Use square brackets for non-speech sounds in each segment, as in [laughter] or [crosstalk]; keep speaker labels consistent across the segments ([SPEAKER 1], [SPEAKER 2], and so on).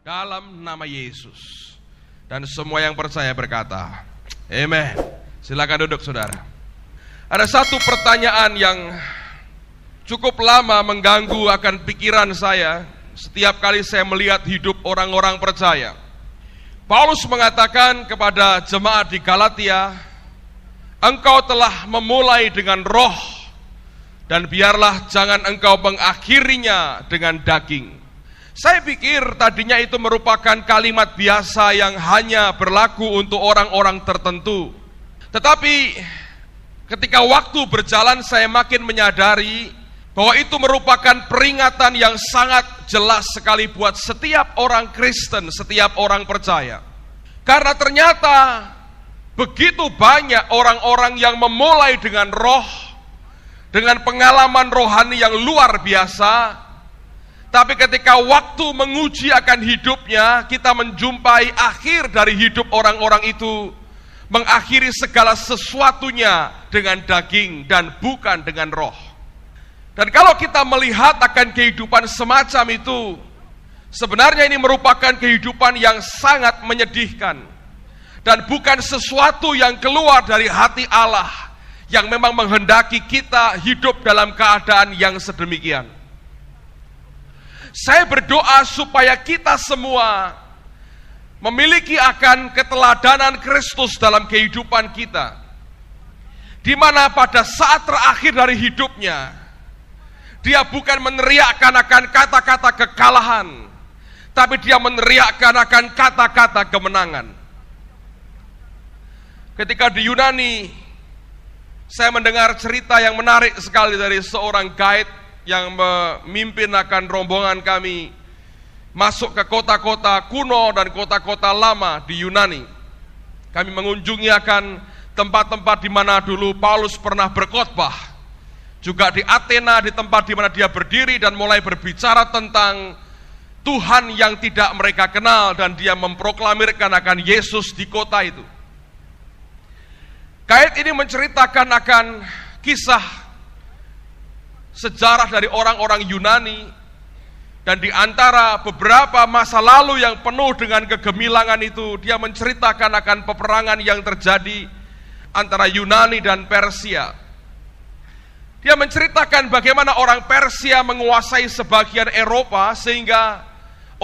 [SPEAKER 1] dalam nama Yesus. Dan semua yang percaya berkata, Amen. Silakan duduk saudara. Ada satu pertanyaan yang cukup lama mengganggu akan pikiran saya setiap kali saya melihat hidup orang-orang percaya. Paulus mengatakan kepada jemaat di Galatia, "Engkau telah memulai dengan roh, dan biarlah jangan engkau mengakhirinya dengan daging." Saya pikir tadinya itu merupakan kalimat biasa yang hanya berlaku untuk orang-orang tertentu. Tetapi ketika waktu berjalan saya makin menyadari bahwa itu merupakan peringatan yang sangat jelas sekali buat setiap orang Kristen, setiap orang percaya. Karena ternyata begitu banyak orang-orang yang memulai dengan roh, dengan pengalaman rohani yang luar biasa, tapi ketika waktu menguji akan hidupnya, kita menjumpai akhir dari hidup orang-orang itu mengakhiri segala sesuatunya dengan daging dan bukan dengan roh. Dan kalau kita melihat akan kehidupan semacam itu, sebenarnya ini merupakan kehidupan yang sangat menyedihkan dan bukan sesuatu yang keluar dari hati Allah yang memang menghendaki kita hidup dalam keadaan yang sedemikian. Saya berdoa supaya kita semua memiliki akan keteladanan Kristus dalam kehidupan kita. Di mana pada saat terakhir dari hidupnya, dia bukan meneriakkan akan kata-kata kekalahan, tapi dia meneriakkan akan kata-kata kemenangan. Ketika di Yunani, saya mendengar cerita yang menarik sekali dari seorang guide yang memimpin akan rombongan kami masuk ke kota-kota kuno dan kota-kota lama di Yunani. Kami mengunjungi akan tempat-tempat di mana dulu Paulus pernah berkhotbah. Juga di Athena di tempat di mana dia berdiri dan mulai berbicara tentang Tuhan yang tidak mereka kenal dan dia memproklamirkan akan Yesus di kota itu. Kait ini menceritakan akan kisah sejarah dari orang-orang Yunani dan di antara beberapa masa lalu yang penuh dengan kegemilangan itu dia menceritakan akan peperangan yang terjadi antara Yunani dan Persia. Dia menceritakan bagaimana orang Persia menguasai sebagian Eropa sehingga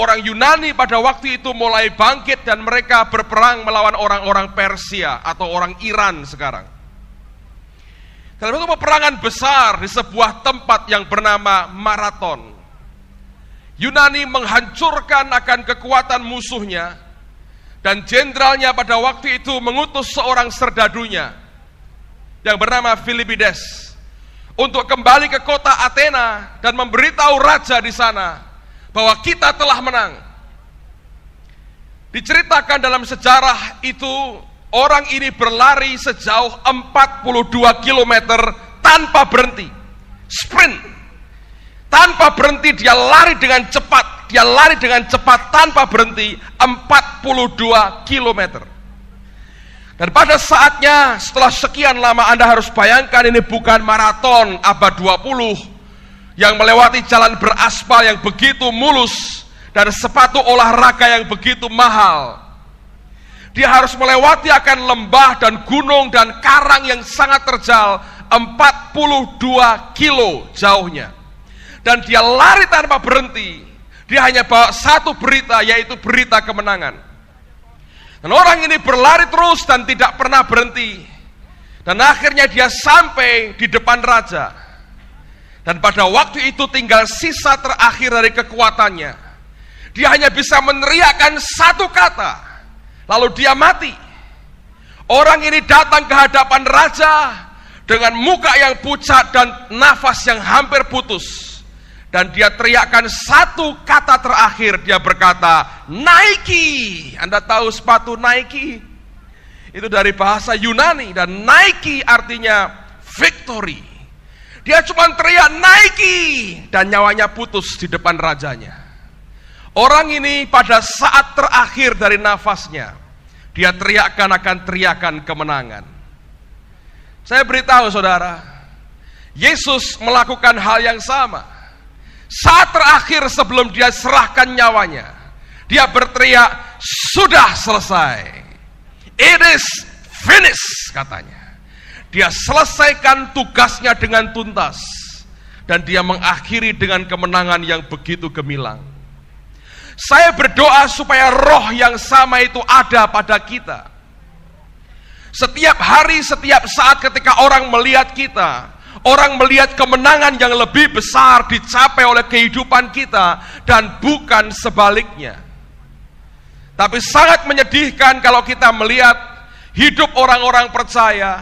[SPEAKER 1] orang Yunani pada waktu itu mulai bangkit dan mereka berperang melawan orang-orang Persia atau orang Iran sekarang dalam satu peperangan besar di sebuah tempat yang bernama Marathon. Yunani menghancurkan akan kekuatan musuhnya dan jenderalnya pada waktu itu mengutus seorang serdadunya yang bernama Filipides untuk kembali ke kota Athena dan memberitahu raja di sana bahwa kita telah menang. Diceritakan dalam sejarah itu Orang ini berlari sejauh 42 km tanpa berhenti. Sprint. Tanpa berhenti dia lari dengan cepat. Dia lari dengan cepat tanpa berhenti 42 km. Dan pada saatnya setelah sekian lama Anda harus bayangkan ini bukan maraton abad 20 yang melewati jalan beraspal yang begitu mulus dan sepatu olahraga yang begitu mahal dia harus melewati akan lembah dan gunung dan karang yang sangat terjal 42 kilo jauhnya. Dan dia lari tanpa berhenti. Dia hanya bawa satu berita yaitu berita kemenangan. Dan orang ini berlari terus dan tidak pernah berhenti. Dan akhirnya dia sampai di depan raja. Dan pada waktu itu tinggal sisa terakhir dari kekuatannya. Dia hanya bisa meneriakkan satu kata. Lalu dia mati. Orang ini datang ke hadapan raja dengan muka yang pucat dan nafas yang hampir putus. Dan dia teriakkan satu kata terakhir, dia berkata, Nike. Anda tahu sepatu Nike? Itu dari bahasa Yunani, dan Nike artinya victory. Dia cuma teriak Nike, dan nyawanya putus di depan rajanya. Orang ini pada saat terakhir dari nafasnya, dia teriakkan akan teriakan kemenangan. Saya beritahu saudara, Yesus melakukan hal yang sama. Saat terakhir sebelum dia serahkan nyawanya, dia berteriak, sudah selesai. It is finished, katanya. Dia selesaikan tugasnya dengan tuntas. Dan dia mengakhiri dengan kemenangan yang begitu gemilang. Saya berdoa supaya roh yang sama itu ada pada kita. Setiap hari, setiap saat ketika orang melihat kita, orang melihat kemenangan yang lebih besar dicapai oleh kehidupan kita dan bukan sebaliknya. Tapi sangat menyedihkan kalau kita melihat hidup orang-orang percaya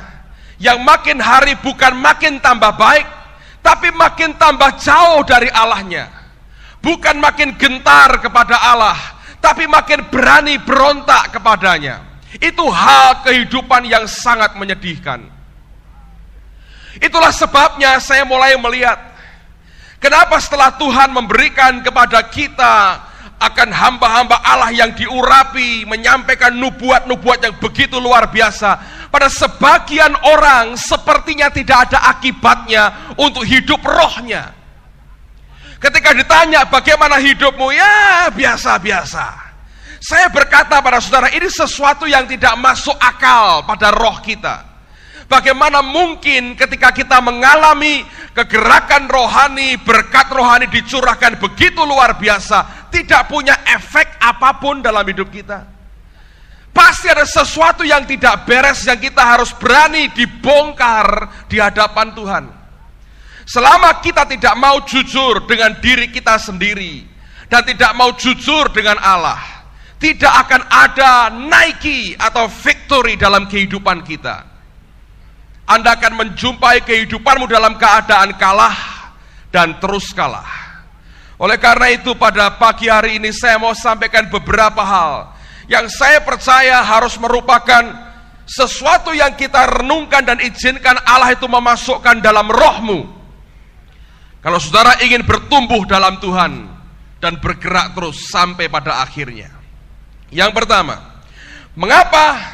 [SPEAKER 1] yang makin hari bukan makin tambah baik, tapi makin tambah jauh dari Allahnya bukan makin gentar kepada Allah, tapi makin berani berontak kepadanya. Itu hal kehidupan yang sangat menyedihkan. Itulah sebabnya saya mulai melihat kenapa setelah Tuhan memberikan kepada kita akan hamba-hamba Allah yang diurapi menyampaikan nubuat-nubuat yang begitu luar biasa. Pada sebagian orang sepertinya tidak ada akibatnya untuk hidup rohnya. Ketika ditanya bagaimana hidupmu, ya biasa-biasa. Saya berkata pada saudara, ini sesuatu yang tidak masuk akal pada roh kita. Bagaimana mungkin ketika kita mengalami kegerakan rohani, berkat rohani dicurahkan begitu luar biasa, tidak punya efek apapun dalam hidup kita? Pasti ada sesuatu yang tidak beres yang kita harus berani dibongkar di hadapan Tuhan. Selama kita tidak mau jujur dengan diri kita sendiri dan tidak mau jujur dengan Allah, tidak akan ada naiki atau victory dalam kehidupan kita. Anda akan menjumpai kehidupanmu dalam keadaan kalah dan terus kalah. Oleh karena itu pada pagi hari ini saya mau sampaikan beberapa hal yang saya percaya harus merupakan sesuatu yang kita renungkan dan izinkan Allah itu memasukkan dalam rohmu kalau saudara ingin bertumbuh dalam Tuhan dan bergerak terus sampai pada akhirnya. Yang pertama, mengapa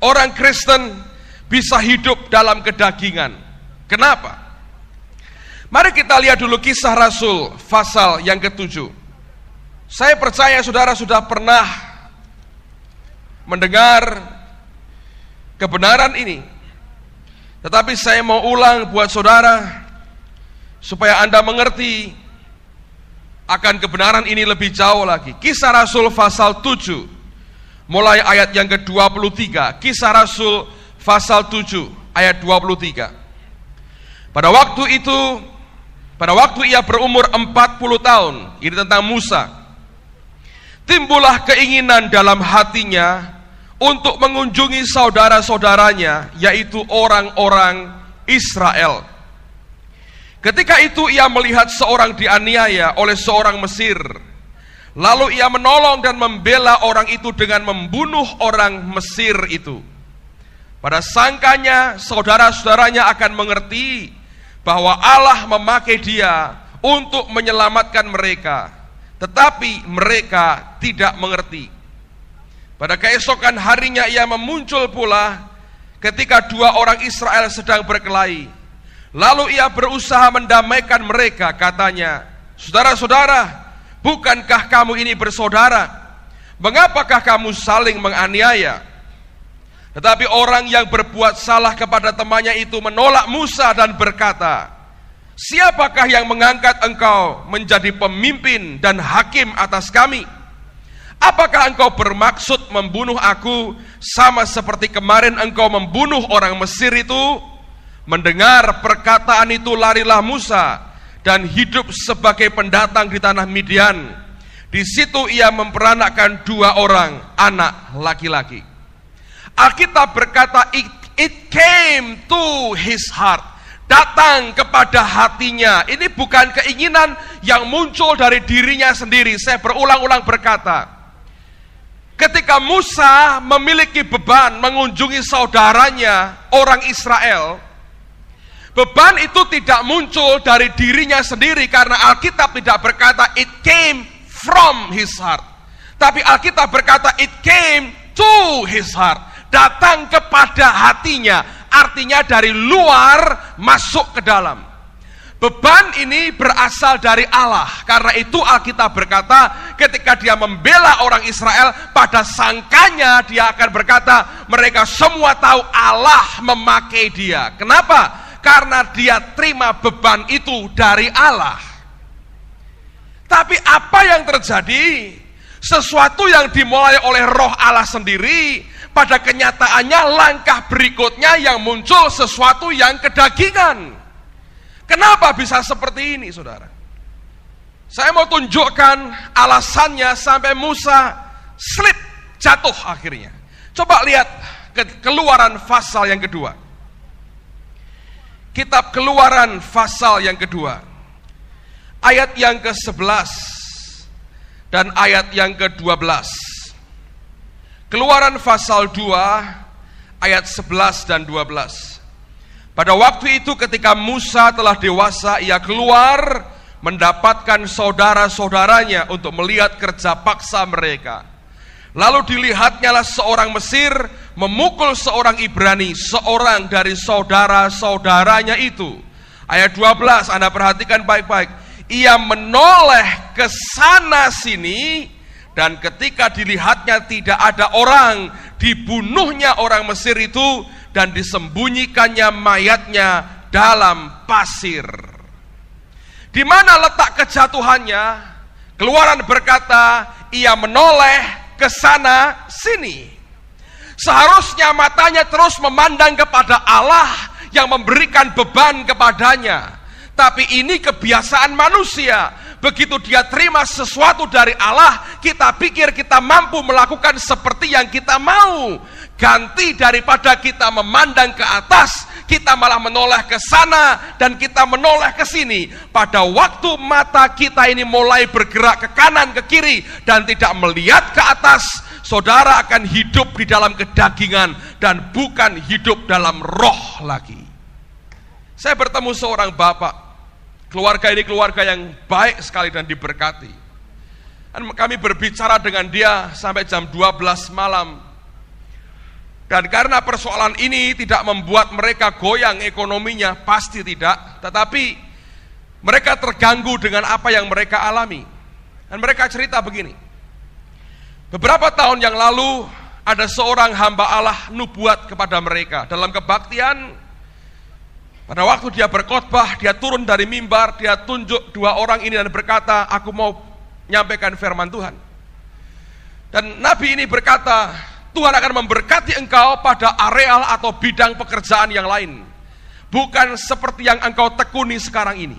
[SPEAKER 1] orang Kristen bisa hidup dalam kedagingan? Kenapa? Mari kita lihat dulu kisah Rasul pasal yang ketujuh. Saya percaya saudara sudah pernah mendengar kebenaran ini. Tetapi saya mau ulang buat saudara supaya Anda mengerti akan kebenaran ini lebih jauh lagi. Kisah Rasul pasal 7 mulai ayat yang ke-23. Kisah Rasul pasal 7 ayat 23. Pada waktu itu pada waktu ia berumur 40 tahun, ini tentang Musa. Timbullah keinginan dalam hatinya untuk mengunjungi saudara-saudaranya yaitu orang-orang Israel. Ketika itu ia melihat seorang dianiaya oleh seorang Mesir. Lalu ia menolong dan membela orang itu dengan membunuh orang Mesir itu. Pada sangkanya saudara-saudaranya akan mengerti bahwa Allah memakai dia untuk menyelamatkan mereka. Tetapi mereka tidak mengerti. Pada keesokan harinya ia memuncul pula ketika dua orang Israel sedang berkelahi Lalu ia berusaha mendamaikan mereka, katanya, Saudara-saudara, bukankah kamu ini bersaudara? Mengapakah kamu saling menganiaya? Tetapi orang yang berbuat salah kepada temannya itu menolak Musa dan berkata, Siapakah yang mengangkat engkau menjadi pemimpin dan hakim atas kami? Apakah engkau bermaksud membunuh aku sama seperti kemarin engkau membunuh orang Mesir itu? Mendengar perkataan itu larilah Musa dan hidup sebagai pendatang di tanah Midian. Di situ ia memperanakkan dua orang anak laki-laki. Alkitab berkata it, it came to his heart. Datang kepada hatinya. Ini bukan keinginan yang muncul dari dirinya sendiri. Saya berulang-ulang berkata, Ketika Musa memiliki beban mengunjungi saudaranya, orang Israel, Beban itu tidak muncul dari dirinya sendiri karena Alkitab tidak berkata it came from his heart. Tapi Alkitab berkata it came to his heart. Datang kepada hatinya, artinya dari luar masuk ke dalam. Beban ini berasal dari Allah. Karena itu Alkitab berkata, ketika dia membela orang Israel, pada sangkanya dia akan berkata, mereka semua tahu Allah memakai dia. Kenapa? Karena dia terima beban itu dari Allah. Tapi apa yang terjadi? Sesuatu yang dimulai oleh roh Allah sendiri, pada kenyataannya langkah berikutnya yang muncul sesuatu yang kedagingan. Kenapa bisa seperti ini, saudara? Saya mau tunjukkan alasannya sampai Musa slip jatuh akhirnya. Coba lihat keluaran pasal yang kedua. Kitab Keluaran pasal yang kedua. Ayat yang ke-11 dan ayat yang ke-12. Keluaran pasal 2 ayat 11 dan 12. Pada waktu itu ketika Musa telah dewasa ia keluar mendapatkan saudara-saudaranya untuk melihat kerja paksa mereka. Lalu dilihatnyalah seorang Mesir memukul seorang Ibrani, seorang dari saudara-saudaranya itu. Ayat 12 Anda perhatikan baik-baik. Ia menoleh ke sana sini dan ketika dilihatnya tidak ada orang, dibunuhnya orang Mesir itu dan disembunyikannya mayatnya dalam pasir. Di mana letak kejatuhannya? Keluaran berkata, ia menoleh ke sana sini. Seharusnya matanya terus memandang kepada Allah yang memberikan beban kepadanya. Tapi ini kebiasaan manusia. Begitu dia terima sesuatu dari Allah, kita pikir kita mampu melakukan seperti yang kita mau. Ganti daripada kita memandang ke atas, kita malah menoleh ke sana dan kita menoleh ke sini. Pada waktu mata kita ini mulai bergerak ke kanan, ke kiri, dan tidak melihat ke atas, saudara akan hidup di dalam kedagingan dan bukan hidup dalam roh lagi. Saya bertemu seorang bapak, keluarga ini keluarga yang baik sekali dan diberkati. Dan kami berbicara dengan dia sampai jam 12 malam, dan karena persoalan ini tidak membuat mereka goyang ekonominya, pasti tidak. Tetapi mereka terganggu dengan apa yang mereka alami. Dan mereka cerita begini. Beberapa tahun yang lalu ada seorang hamba Allah nubuat kepada mereka. Dalam kebaktian, pada waktu dia berkhotbah, dia turun dari mimbar, dia tunjuk dua orang ini dan berkata, aku mau nyampaikan firman Tuhan. Dan Nabi ini berkata, Tuhan akan memberkati engkau pada areal atau bidang pekerjaan yang lain. Bukan seperti yang engkau tekuni sekarang ini.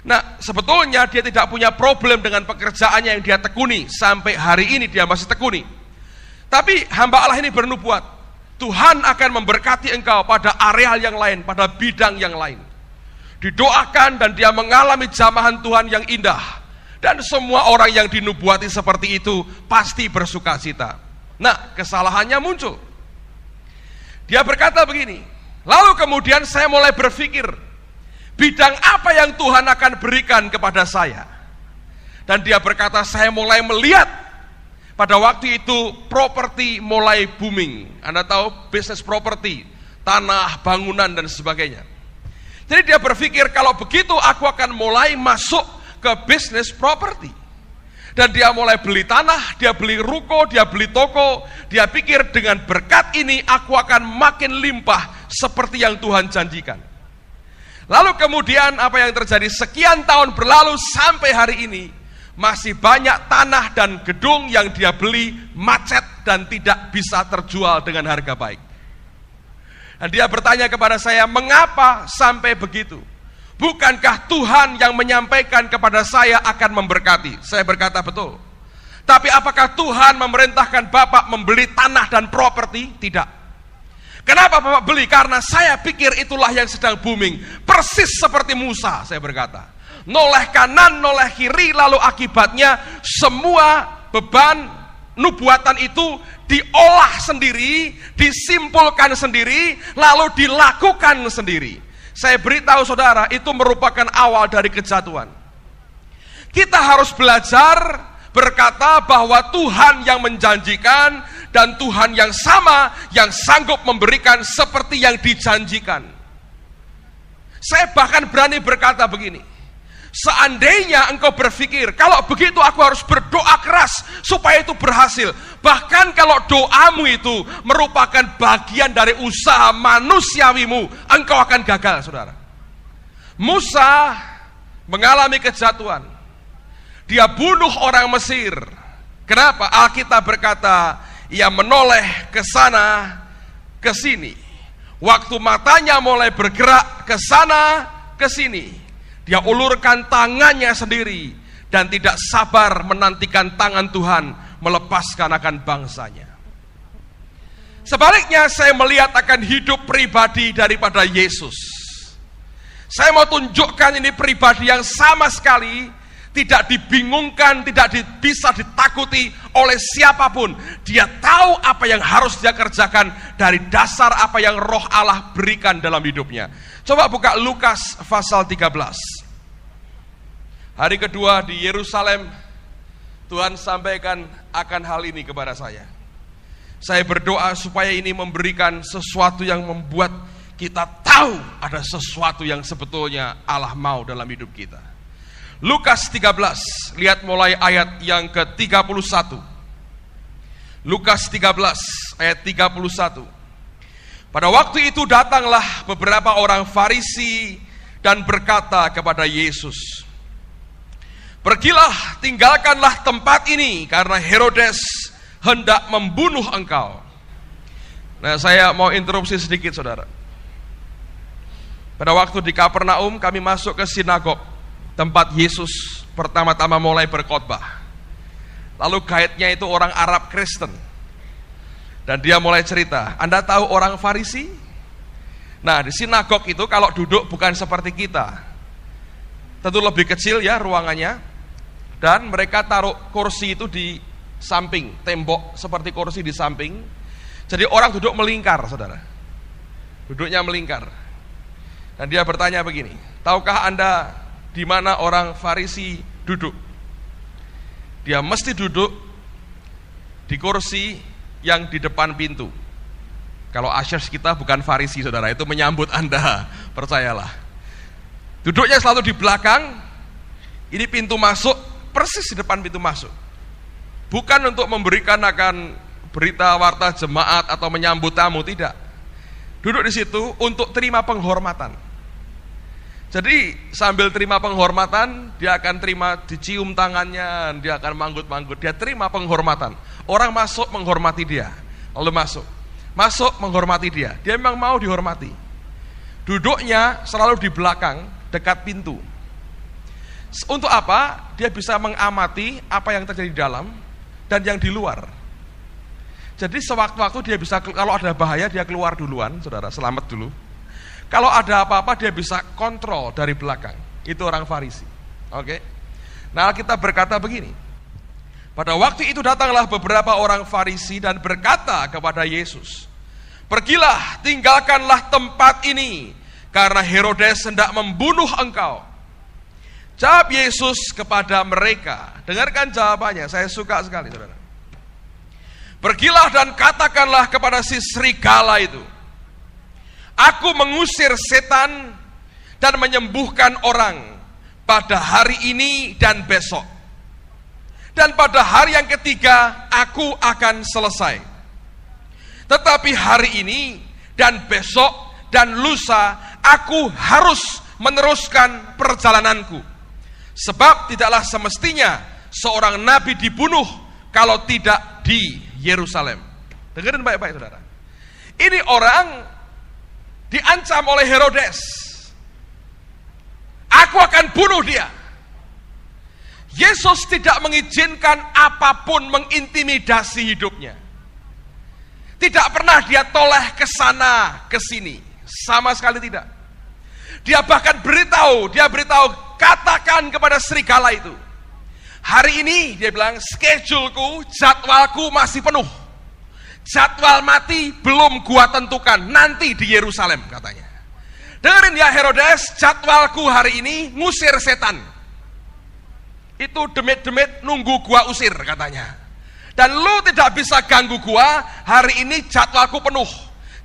[SPEAKER 1] Nah, sebetulnya dia tidak punya problem dengan pekerjaannya yang dia tekuni. Sampai hari ini dia masih tekuni. Tapi hamba Allah ini bernubuat. Tuhan akan memberkati engkau pada areal yang lain, pada bidang yang lain. Didoakan dan dia mengalami jamahan Tuhan yang indah. Dan semua orang yang dinubuati seperti itu pasti bersuka cita. Nah, kesalahannya muncul. Dia berkata begini, lalu kemudian saya mulai berpikir, bidang apa yang Tuhan akan berikan kepada saya? Dan dia berkata, saya mulai melihat pada waktu itu properti mulai booming. Anda tahu bisnis properti, tanah, bangunan dan sebagainya. Jadi dia berpikir kalau begitu aku akan mulai masuk ke bisnis properti. Dan dia mulai beli tanah, dia beli ruko, dia beli toko. Dia pikir dengan berkat ini aku akan makin limpah seperti yang Tuhan janjikan. Lalu kemudian apa yang terjadi? Sekian tahun berlalu sampai hari ini masih banyak tanah dan gedung yang dia beli macet dan tidak bisa terjual dengan harga baik. Dan dia bertanya kepada saya, "Mengapa sampai begitu?" Bukankah Tuhan yang menyampaikan kepada saya akan memberkati? Saya berkata betul. Tapi apakah Tuhan memerintahkan Bapak membeli tanah dan properti? Tidak. Kenapa Bapak beli? Karena saya pikir itulah yang sedang booming. Persis seperti Musa, saya berkata. Noleh kanan, noleh kiri, lalu akibatnya semua beban nubuatan itu diolah sendiri, disimpulkan sendiri, lalu dilakukan sendiri. Saya beritahu saudara, itu merupakan awal dari kejatuhan. Kita harus belajar berkata bahwa Tuhan yang menjanjikan dan Tuhan yang sama yang sanggup memberikan seperti yang dijanjikan. Saya bahkan berani berkata begini, Seandainya engkau berpikir, kalau begitu aku harus berdoa keras supaya itu berhasil. Bahkan kalau doamu itu merupakan bagian dari usaha manusiawimu, engkau akan gagal, saudara. Musa mengalami kejatuhan. Dia bunuh orang Mesir. Kenapa? Alkitab berkata, ia menoleh ke sana, ke sini. Waktu matanya mulai bergerak ke sana, ke sini. Dia ulurkan tangannya sendiri dan tidak sabar menantikan tangan Tuhan melepaskan akan bangsanya. Sebaliknya saya melihat akan hidup pribadi daripada Yesus. Saya mau tunjukkan ini pribadi yang sama sekali tidak dibingungkan, tidak bisa ditakuti oleh siapapun. Dia tahu apa yang harus dia kerjakan dari dasar apa yang roh Allah berikan dalam hidupnya. Coba buka Lukas pasal 13. Hari kedua di Yerusalem, Tuhan sampaikan akan hal ini kepada saya. Saya berdoa supaya ini memberikan sesuatu yang membuat kita tahu ada sesuatu yang sebetulnya Allah mau dalam hidup kita. Lukas 13, lihat mulai ayat yang ke-31. Lukas 13 ayat 31. Pada waktu itu datanglah beberapa orang Farisi dan berkata kepada Yesus, Pergilah, tinggalkanlah tempat ini karena Herodes hendak membunuh engkau. Nah, saya mau interupsi sedikit, saudara. Pada waktu di Kapernaum, kami masuk ke sinagog, tempat Yesus pertama-tama mulai berkhotbah. Lalu kaitnya itu orang Arab Kristen. Dan dia mulai cerita, Anda tahu orang Farisi? Nah, di sinagog itu kalau duduk bukan seperti kita, tentu lebih kecil ya ruangannya dan mereka taruh kursi itu di samping tembok seperti kursi di samping jadi orang duduk melingkar saudara duduknya melingkar dan dia bertanya begini tahukah anda di mana orang farisi duduk dia mesti duduk di kursi yang di depan pintu kalau Ashers kita bukan farisi saudara itu menyambut anda percayalah duduknya selalu di belakang ini pintu masuk persis di depan pintu masuk. Bukan untuk memberikan akan berita warta jemaat atau menyambut tamu, tidak. Duduk di situ untuk terima penghormatan. Jadi sambil terima penghormatan, dia akan terima dicium tangannya, dia akan manggut-manggut, dia terima penghormatan. Orang masuk menghormati dia, lalu masuk. Masuk menghormati dia, dia memang mau dihormati. Duduknya selalu di belakang, dekat pintu untuk apa? Dia bisa mengamati apa yang terjadi di dalam dan yang di luar. Jadi sewaktu-waktu dia bisa kalau ada bahaya dia keluar duluan, saudara selamat dulu. Kalau ada apa-apa dia bisa kontrol dari belakang. Itu orang Farisi. Oke. Okay? Nah kita berkata begini. Pada waktu itu datanglah beberapa orang Farisi dan berkata kepada Yesus, Pergilah, tinggalkanlah tempat ini, karena Herodes hendak membunuh engkau. Jawab Yesus kepada mereka. Dengarkan jawabannya, saya suka sekali saudara. Pergilah dan katakanlah kepada si serigala itu. Aku mengusir setan dan menyembuhkan orang pada hari ini dan besok. Dan pada hari yang ketiga aku akan selesai. Tetapi hari ini dan besok dan lusa aku harus meneruskan perjalananku Sebab tidaklah semestinya seorang nabi dibunuh kalau tidak di Yerusalem. Dengerin baik-baik saudara. Ini orang diancam oleh Herodes. Aku akan bunuh dia. Yesus tidak mengizinkan apapun mengintimidasi hidupnya. Tidak pernah dia toleh ke sana, ke sini. Sama sekali tidak. Dia bahkan beritahu, dia beritahu, katakan kepada serigala itu. Hari ini dia bilang, scheduleku, jadwalku masih penuh. Jadwal mati belum gua tentukan, nanti di Yerusalem katanya. Dengerin ya Herodes, jadwalku hari ini ngusir setan. Itu demit-demit nunggu gua usir katanya. Dan lu tidak bisa ganggu gua, hari ini jadwalku penuh.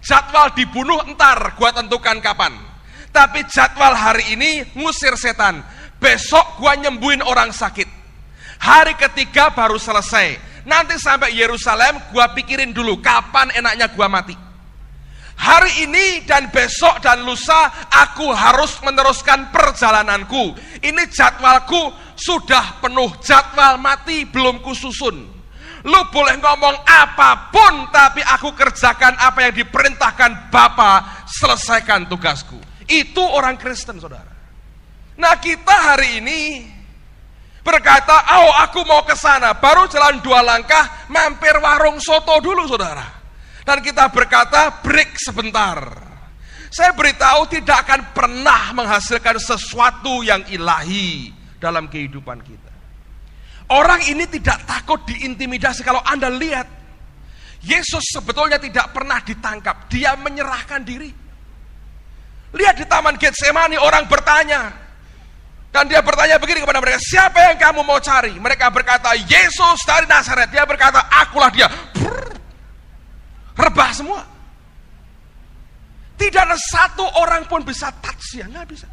[SPEAKER 1] Jadwal dibunuh entar, gua tentukan kapan tapi jadwal hari ini ngusir setan. Besok gua nyembuhin orang sakit. Hari ketiga baru selesai. Nanti sampai Yerusalem gua pikirin dulu kapan enaknya gua mati. Hari ini dan besok dan lusa aku harus meneruskan perjalananku. Ini jadwalku sudah penuh jadwal mati belum kususun. Lu boleh ngomong apapun tapi aku kerjakan apa yang diperintahkan Bapa, selesaikan tugasku. Itu orang Kristen, saudara. Nah, kita hari ini berkata, "Oh, aku mau ke sana." Baru jalan dua langkah, mampir warung soto dulu, saudara. Dan kita berkata, "Break sebentar." Saya beritahu tidak akan pernah menghasilkan sesuatu yang ilahi dalam kehidupan kita. Orang ini tidak takut diintimidasi kalau Anda lihat. Yesus sebetulnya tidak pernah ditangkap, dia menyerahkan diri. Lihat di taman Getsemani orang bertanya. Dan dia bertanya begini kepada mereka, siapa yang kamu mau cari? Mereka berkata, Yesus dari Nazaret. Dia berkata, akulah dia. Brrr, rebah semua. Tidak ada satu orang pun bisa taksi. ya, nggak bisa.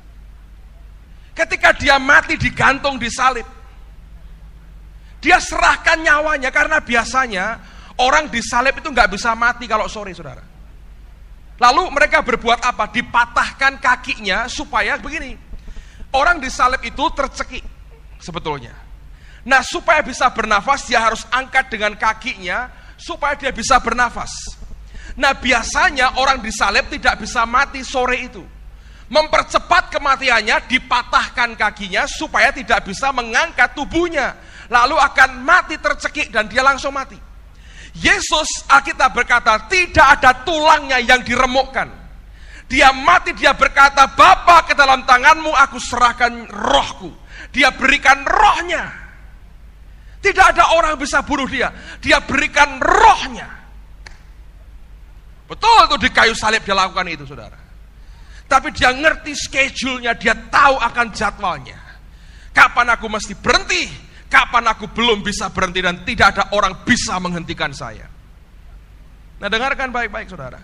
[SPEAKER 1] Ketika dia mati digantung di salib, dia serahkan nyawanya karena biasanya orang di salib itu nggak bisa mati kalau sore, saudara. Lalu mereka berbuat apa? Dipatahkan kakinya supaya begini. Orang disalib itu tercekik sebetulnya. Nah supaya bisa bernafas dia harus angkat dengan kakinya supaya dia bisa bernafas. Nah biasanya orang disalib tidak bisa mati sore itu. Mempercepat kematiannya dipatahkan kakinya supaya tidak bisa mengangkat tubuhnya. Lalu akan mati tercekik dan dia langsung mati. Yesus Alkitab berkata tidak ada tulangnya yang diremukkan. Dia mati, dia berkata, Bapa ke dalam tanganmu aku serahkan rohku. Dia berikan rohnya. Tidak ada orang bisa bunuh dia. Dia berikan rohnya. Betul itu di kayu salib dia lakukan itu saudara. Tapi dia ngerti schedule-nya, dia tahu akan jadwalnya. Kapan aku mesti berhenti, kapan aku belum bisa berhenti dan tidak ada orang bisa menghentikan saya. Nah dengarkan baik-baik saudara.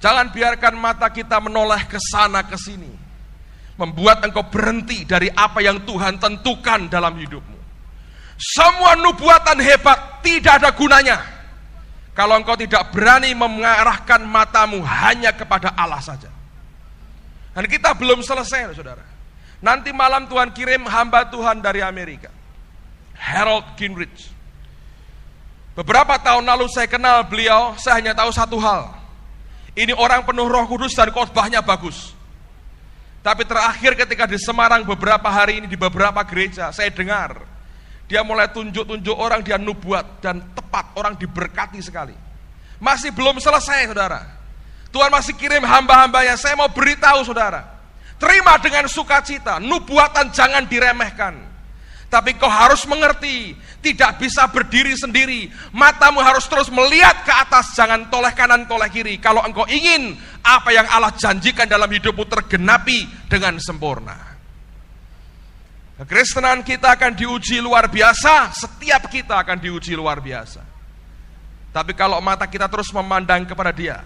[SPEAKER 1] Jangan biarkan mata kita menoleh ke sana ke sini. Membuat engkau berhenti dari apa yang Tuhan tentukan dalam hidupmu. Semua nubuatan hebat tidak ada gunanya. Kalau engkau tidak berani mengarahkan matamu hanya kepada Allah saja. Dan kita belum selesai, saudara. Nanti malam Tuhan kirim hamba Tuhan dari Amerika. Harold Kinridge. Beberapa tahun lalu saya kenal beliau, saya hanya tahu satu hal. Ini orang penuh roh kudus dan khotbahnya bagus. Tapi terakhir ketika di Semarang beberapa hari ini di beberapa gereja, saya dengar dia mulai tunjuk-tunjuk orang dia nubuat dan tepat, orang diberkati sekali. Masih belum selesai saudara. Tuhan masih kirim hamba-hambanya, saya mau beritahu saudara. Terima dengan sukacita, nubuatan jangan diremehkan. Tapi kau harus mengerti, tidak bisa berdiri sendiri. Matamu harus terus melihat ke atas, jangan toleh kanan, toleh kiri. Kalau engkau ingin apa yang Allah janjikan dalam hidupmu tergenapi dengan sempurna. Kekristenan kita akan diuji luar biasa, setiap kita akan diuji luar biasa. Tapi kalau mata kita terus memandang kepada dia,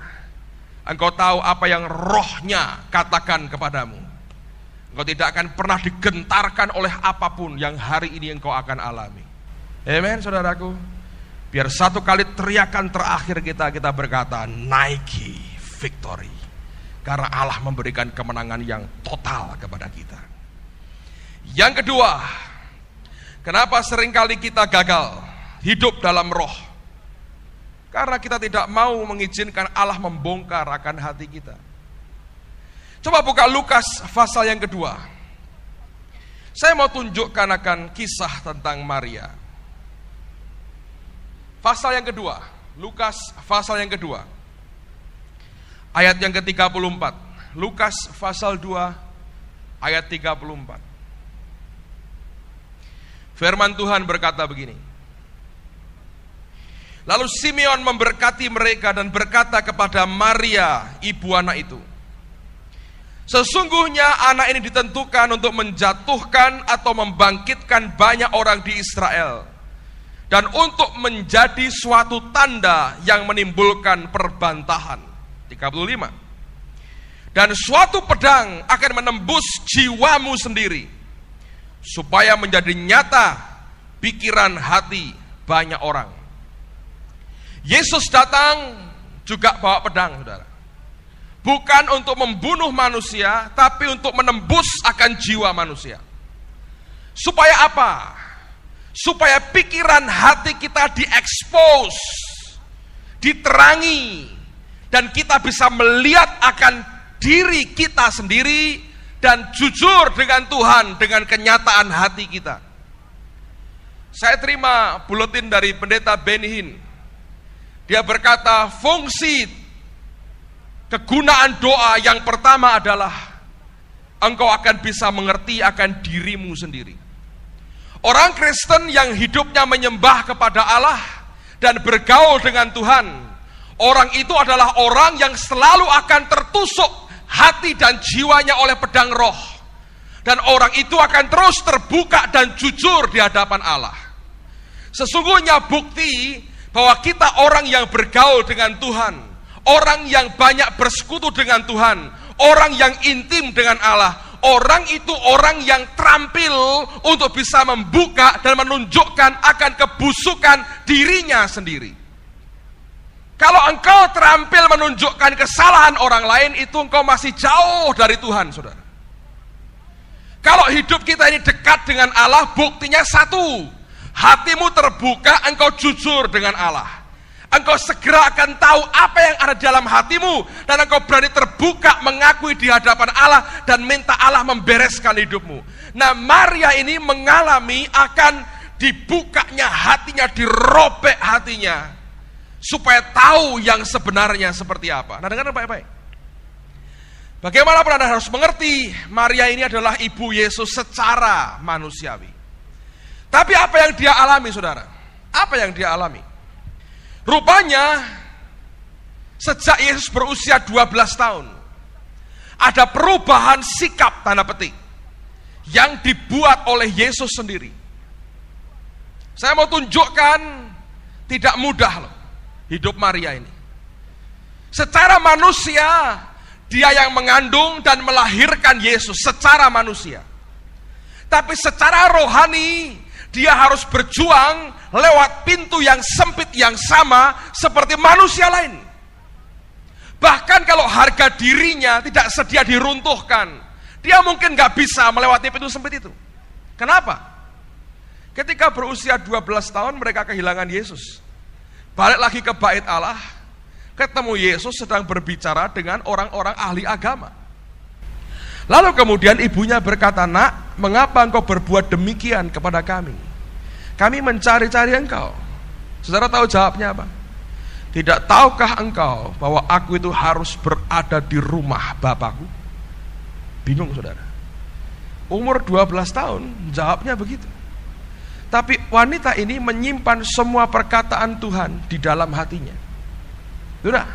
[SPEAKER 1] engkau tahu apa yang rohnya katakan kepadamu Engkau tidak akan pernah digentarkan oleh apapun yang hari ini engkau akan alami. Amen, saudaraku. Biar satu kali teriakan terakhir kita, kita berkata, Nike Victory. Karena Allah memberikan kemenangan yang total kepada kita. Yang kedua, kenapa seringkali kita gagal hidup dalam roh? Karena kita tidak mau mengizinkan Allah membongkar akan hati kita. Coba buka Lukas pasal yang kedua. Saya mau tunjukkan akan kisah tentang Maria. Pasal yang kedua, Lukas pasal yang kedua. Ayat yang ke-34. Lukas pasal 2 ayat 34. Firman Tuhan berkata begini. Lalu Simeon memberkati mereka dan berkata kepada Maria, ibu anak itu, Sesungguhnya anak ini ditentukan untuk menjatuhkan atau membangkitkan banyak orang di Israel dan untuk menjadi suatu tanda yang menimbulkan perbantahan. 35. Dan suatu pedang akan menembus jiwamu sendiri supaya menjadi nyata pikiran hati banyak orang. Yesus datang juga bawa pedang, Saudara bukan untuk membunuh manusia, tapi untuk menembus akan jiwa manusia. Supaya apa? Supaya pikiran hati kita diekspos, diterangi, dan kita bisa melihat akan diri kita sendiri dan jujur dengan Tuhan dengan kenyataan hati kita. Saya terima buletin dari pendeta Benihin. Dia berkata, fungsi Kegunaan doa yang pertama adalah engkau akan bisa mengerti akan dirimu sendiri. Orang Kristen yang hidupnya menyembah kepada Allah dan bergaul dengan Tuhan, orang itu adalah orang yang selalu akan tertusuk hati dan jiwanya oleh pedang roh. Dan orang itu akan terus terbuka dan jujur di hadapan Allah. Sesungguhnya bukti bahwa kita orang yang bergaul dengan Tuhan Orang yang banyak bersekutu dengan Tuhan, orang yang intim dengan Allah, orang itu orang yang terampil untuk bisa membuka dan menunjukkan akan kebusukan dirinya sendiri. Kalau engkau terampil menunjukkan kesalahan orang lain, itu engkau masih jauh dari Tuhan, saudara. Kalau hidup kita ini dekat dengan Allah, buktinya satu: hatimu terbuka, engkau jujur dengan Allah. Engkau segera akan tahu apa yang ada dalam hatimu. Dan engkau berani terbuka mengakui di hadapan Allah dan minta Allah membereskan hidupmu. Nah Maria ini mengalami akan dibukanya hatinya, dirobek hatinya. Supaya tahu yang sebenarnya seperti apa. Nah dengar baik-baik. Bagaimana Anda harus mengerti, Maria ini adalah ibu Yesus secara manusiawi. Tapi apa yang dia alami, saudara? Apa yang dia alami? Rupanya sejak Yesus berusia 12 tahun ada perubahan sikap tanah petik yang dibuat oleh Yesus sendiri. Saya mau tunjukkan tidak mudah loh hidup Maria ini. Secara manusia dia yang mengandung dan melahirkan Yesus secara manusia. Tapi secara rohani dia harus berjuang lewat pintu yang sempit yang sama seperti manusia lain. Bahkan kalau harga dirinya tidak sedia diruntuhkan, dia mungkin nggak bisa melewati pintu sempit itu. Kenapa? Ketika berusia 12 tahun mereka kehilangan Yesus. Balik lagi ke bait Allah, ketemu Yesus sedang berbicara dengan orang-orang ahli agama. Lalu kemudian ibunya berkata, "Nak, mengapa engkau berbuat demikian kepada kami? Kami mencari-cari engkau." Saudara tahu jawabnya apa? Tidak tahukah engkau bahwa aku itu harus berada di rumah bapakku? Bingung saudara. Umur 12 tahun, jawabnya begitu. Tapi wanita ini menyimpan semua perkataan Tuhan di dalam hatinya. Sudah.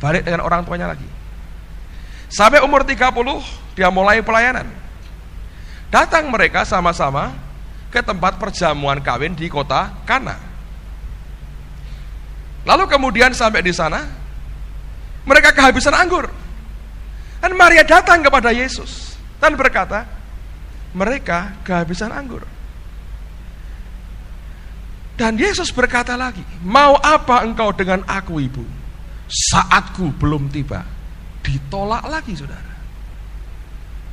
[SPEAKER 1] Balik dengan orang tuanya lagi. Sampai umur 30 dia mulai pelayanan. Datang mereka sama-sama ke tempat perjamuan kawin di kota Kana. Lalu kemudian sampai di sana mereka kehabisan anggur. Dan Maria datang kepada Yesus dan berkata, mereka kehabisan anggur. Dan Yesus berkata lagi, mau apa engkau dengan aku ibu? Saatku belum tiba ditolak lagi saudara.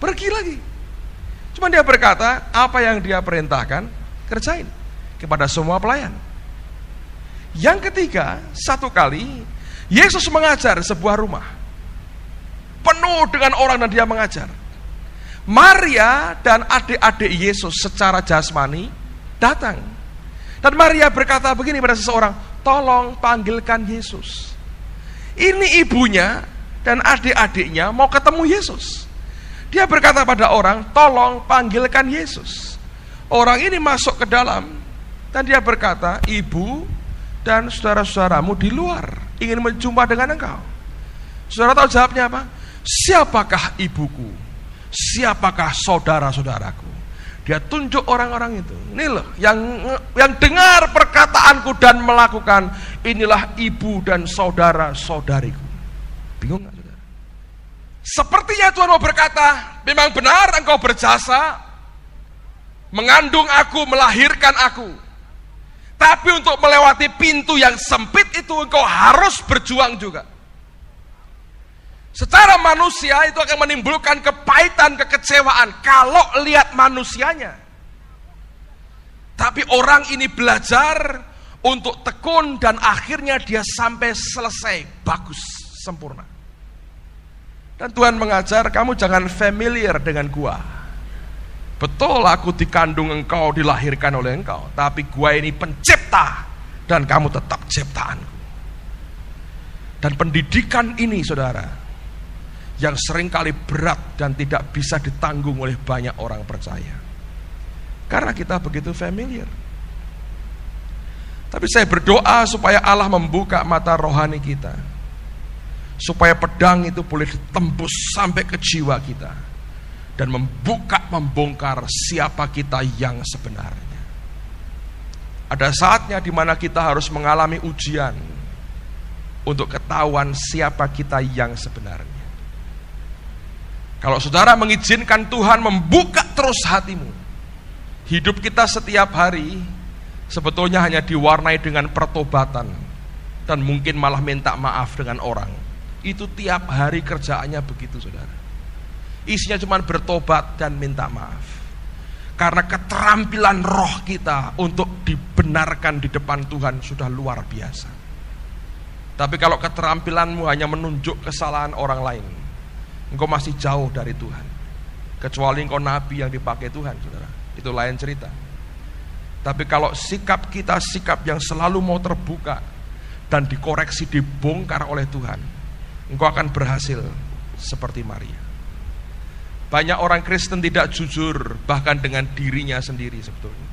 [SPEAKER 1] Pergi lagi. Cuma dia berkata, apa yang dia perintahkan, kerjain kepada semua pelayan. Yang ketiga, satu kali Yesus mengajar sebuah rumah. Penuh dengan orang dan dia mengajar. Maria dan adik-adik Yesus secara jasmani datang. Dan Maria berkata begini pada seseorang, tolong panggilkan Yesus. Ini ibunya dan adik-adiknya mau ketemu Yesus. Dia berkata pada orang, "Tolong panggilkan Yesus." Orang ini masuk ke dalam dan dia berkata, "Ibu dan saudara-saudaramu di luar ingin menjumpa dengan engkau." Saudara tahu jawabnya apa? "Siapakah ibuku? Siapakah saudara-saudaraku?" Dia tunjuk orang-orang itu. Ini loh yang yang dengar perkataanku dan melakukan inilah ibu dan saudara-saudariku. Bingung nggak saudara? Sepertinya Tuhan mau berkata, memang benar engkau berjasa, mengandung aku, melahirkan aku. Tapi untuk melewati pintu yang sempit itu engkau harus berjuang juga. Secara manusia itu akan menimbulkan kepahitan, kekecewaan kalau lihat manusianya. Tapi orang ini belajar untuk tekun dan akhirnya dia sampai selesai bagus, sempurna. Dan Tuhan mengajar kamu jangan familiar dengan gua. Betul aku dikandung engkau, dilahirkan oleh engkau. Tapi gua ini pencipta dan kamu tetap ciptaanku. Dan pendidikan ini saudara, yang seringkali berat dan tidak bisa ditanggung oleh banyak orang percaya. Karena kita begitu familiar. Tapi saya berdoa supaya Allah membuka mata rohani kita supaya pedang itu boleh ditembus sampai ke jiwa kita dan membuka membongkar siapa kita yang sebenarnya. Ada saatnya di mana kita harus mengalami ujian untuk ketahuan siapa kita yang sebenarnya. Kalau saudara mengizinkan Tuhan membuka terus hatimu, hidup kita setiap hari sebetulnya hanya diwarnai dengan pertobatan dan mungkin malah minta maaf dengan orang itu tiap hari kerjaannya begitu saudara. Isinya cuma bertobat dan minta maaf. Karena keterampilan roh kita untuk dibenarkan di depan Tuhan sudah luar biasa. Tapi kalau keterampilanmu hanya menunjuk kesalahan orang lain, engkau masih jauh dari Tuhan. Kecuali engkau nabi yang dipakai Tuhan, saudara. Itu lain cerita. Tapi kalau sikap kita sikap yang selalu mau terbuka dan dikoreksi, dibongkar oleh Tuhan, engkau akan berhasil seperti Maria. Banyak orang Kristen tidak jujur bahkan dengan dirinya sendiri sebetulnya.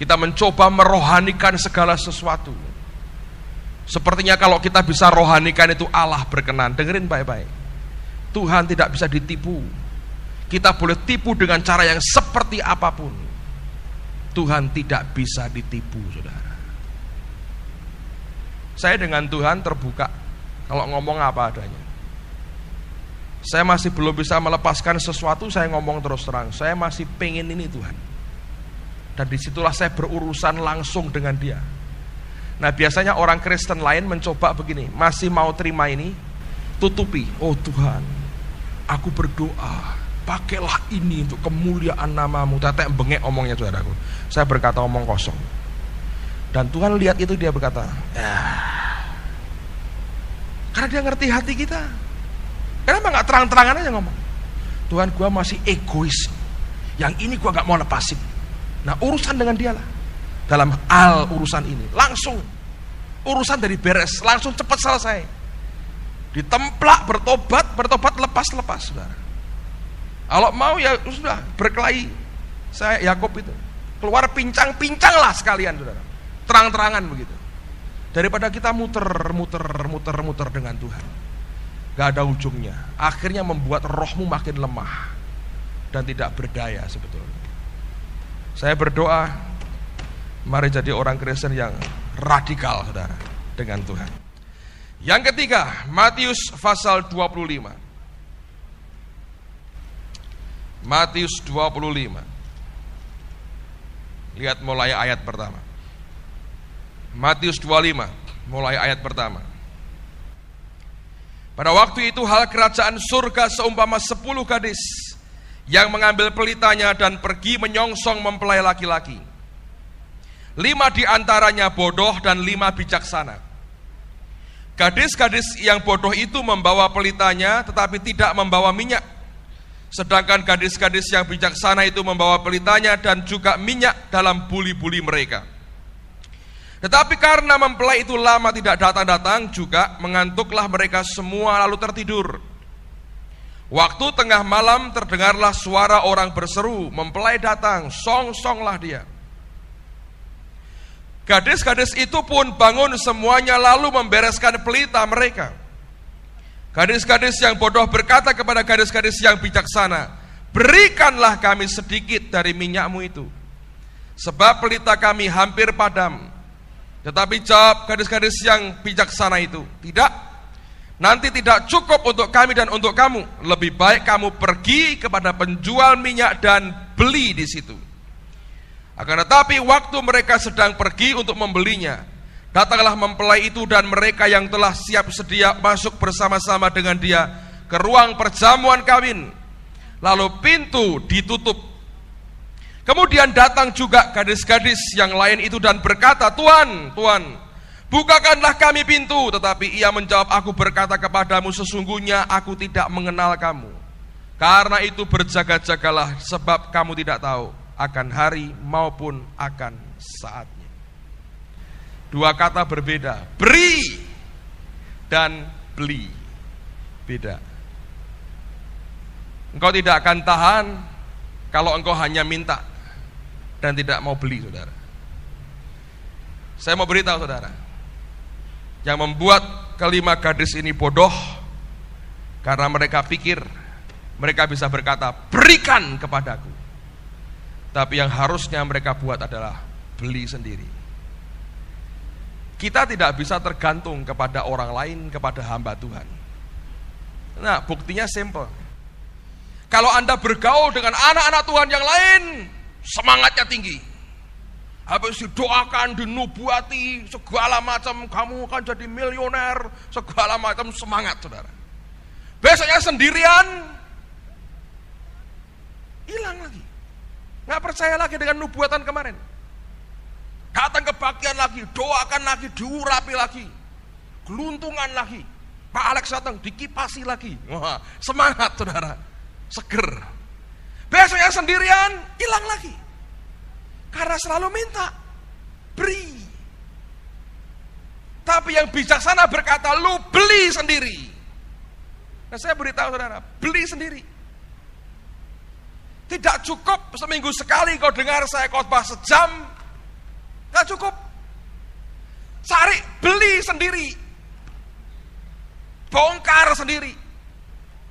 [SPEAKER 1] Kita mencoba merohanikan segala sesuatu. Sepertinya kalau kita bisa rohanikan itu Allah berkenan. Dengerin baik-baik. Tuhan tidak bisa ditipu. Kita boleh tipu dengan cara yang seperti apapun. Tuhan tidak bisa ditipu, saudara. Saya dengan Tuhan terbuka kalau ngomong apa adanya. Saya masih belum bisa melepaskan sesuatu, saya ngomong terus terang. Saya masih pengen ini Tuhan. Dan disitulah saya berurusan langsung dengan dia. Nah biasanya orang Kristen lain mencoba begini, masih mau terima ini, tutupi. Oh Tuhan, aku berdoa, pakailah ini untuk kemuliaan namamu. Tetek bengek omongnya saudaraku. Saya berkata omong kosong. Dan Tuhan lihat itu dia berkata, ah, karena dia ngerti hati kita. Kenapa nggak terang-terangan aja ngomong? Tuhan gue masih egois. Yang ini gue nggak mau lepasin. Nah urusan dengan dia lah. Dalam hal urusan ini. Langsung. Urusan dari beres. Langsung cepat selesai. Ditemplak, bertobat, bertobat, lepas-lepas. Saudara. Kalau mau ya sudah berkelahi. Saya Yakob itu. Keluar pincang pincang lah sekalian saudara. Terang-terangan begitu. Daripada kita muter, muter, muter, muter dengan Tuhan. Gak ada ujungnya. Akhirnya membuat rohmu makin lemah. Dan tidak berdaya sebetulnya. Saya berdoa, mari jadi orang Kristen yang radikal saudara dengan Tuhan. Yang ketiga, Matius pasal 25. Matius 25. Lihat mulai ayat pertama. Matius 25 mulai ayat pertama. Pada waktu itu hal kerajaan surga seumpama sepuluh gadis yang mengambil pelitanya dan pergi menyongsong mempelai laki-laki. Lima di antaranya bodoh dan lima bijaksana. Gadis-gadis yang bodoh itu membawa pelitanya tetapi tidak membawa minyak. Sedangkan gadis-gadis yang bijaksana itu membawa pelitanya dan juga minyak dalam buli-buli mereka. Tetapi karena mempelai itu lama tidak datang-datang juga mengantuklah mereka semua lalu tertidur. Waktu tengah malam terdengarlah suara orang berseru, mempelai datang, song-songlah dia. Gadis-gadis itu pun bangun semuanya lalu membereskan pelita mereka. Gadis-gadis yang bodoh berkata kepada gadis-gadis yang bijaksana, berikanlah kami sedikit dari minyakmu itu. Sebab pelita kami hampir padam. Tetapi jawab gadis-gadis yang bijaksana itu, tidak. Nanti tidak cukup untuk kami dan untuk kamu. Lebih baik kamu pergi kepada penjual minyak dan beli di situ. Akan tetapi waktu mereka sedang pergi untuk membelinya, datanglah mempelai itu dan mereka yang telah siap sedia masuk bersama-sama dengan dia ke ruang perjamuan kawin. Lalu pintu ditutup Kemudian datang juga gadis-gadis yang lain itu dan berkata, Tuan, Tuan, bukakanlah kami pintu. Tetapi ia menjawab, aku berkata kepadamu, sesungguhnya aku tidak mengenal kamu. Karena itu berjaga-jagalah sebab kamu tidak tahu akan hari maupun akan saatnya. Dua kata berbeda, beri dan beli. Beda. Engkau tidak akan tahan kalau engkau hanya minta dan tidak mau beli saudara. Saya mau beritahu saudara, yang membuat kelima gadis ini bodoh karena mereka pikir mereka bisa berkata berikan kepadaku. Tapi yang harusnya mereka buat adalah beli sendiri. Kita tidak bisa tergantung kepada orang lain, kepada hamba Tuhan. Nah, buktinya simple. Kalau Anda bergaul dengan anak-anak Tuhan yang lain, semangatnya tinggi. Habis didoakan, dinubuati, segala macam kamu akan jadi milioner, segala macam semangat saudara. Besoknya sendirian, hilang lagi. Nggak percaya lagi dengan nubuatan kemarin. Datang kebaktian lagi, doakan lagi, diurapi lagi. keluntungan lagi. Pak Alex datang, dikipasi lagi. Wah, semangat saudara. Seger. Besoknya sendirian, hilang lagi. Karena selalu minta, beri. Tapi yang bijaksana berkata, lu beli sendiri. Nah saya beritahu saudara, beli sendiri. Tidak cukup seminggu sekali kau dengar saya khotbah sejam. Tidak cukup. Cari beli sendiri. Bongkar sendiri.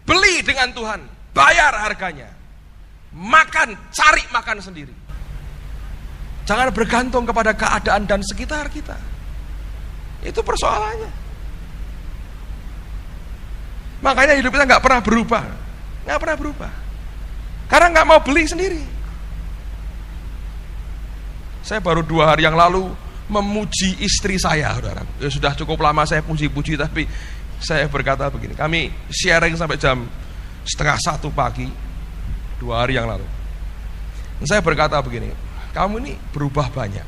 [SPEAKER 1] Beli dengan Tuhan. Bayar harganya makan, cari makan sendiri. Jangan bergantung kepada keadaan dan sekitar kita. Itu persoalannya. Makanya hidup kita nggak pernah berubah, nggak pernah berubah. Karena nggak mau beli sendiri. Saya baru dua hari yang lalu memuji istri saya, saudara. Ya, sudah cukup lama saya puji-puji, tapi saya berkata begini, kami sharing sampai jam setengah satu pagi, dua hari yang lalu. Dan saya berkata begini, kamu ini berubah banyak.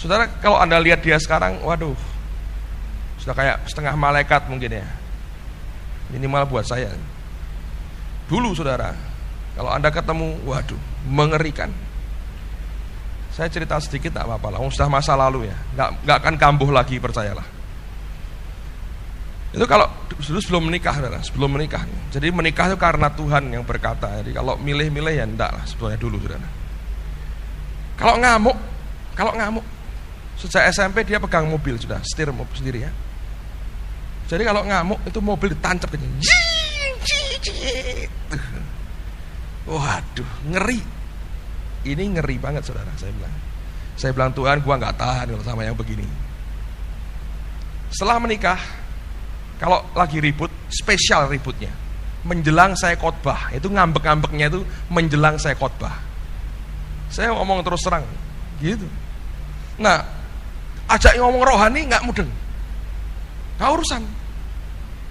[SPEAKER 1] Saudara, kalau Anda lihat dia sekarang, waduh, sudah kayak setengah malaikat mungkin ya. Minimal buat saya. Dulu saudara, kalau Anda ketemu, waduh, mengerikan. Saya cerita sedikit tak apa-apa lah, sudah masa lalu ya, nggak, nggak akan kambuh lagi percayalah. Itu kalau dulu sebelum menikah, sebelum menikah. Jadi menikah itu karena Tuhan yang berkata. Jadi kalau milih-milih ya enggak lah sebetulnya dulu, saudara. Kalau ngamuk, kalau ngamuk, sejak SMP dia pegang mobil sudah, setir mobil sendiri ya. Jadi kalau ngamuk itu mobil ditancap Waduh, ngeri. Ini ngeri banget saudara, saya bilang. Saya bilang Tuhan, gua nggak tahan sama yang begini. Setelah menikah, kalau lagi ribut, spesial ributnya. Menjelang saya khotbah, itu ngambek-ngambeknya itu menjelang saya khotbah. Saya ngomong terus terang, gitu. Nah, ajak ngomong rohani nggak mudeng. Nggak urusan.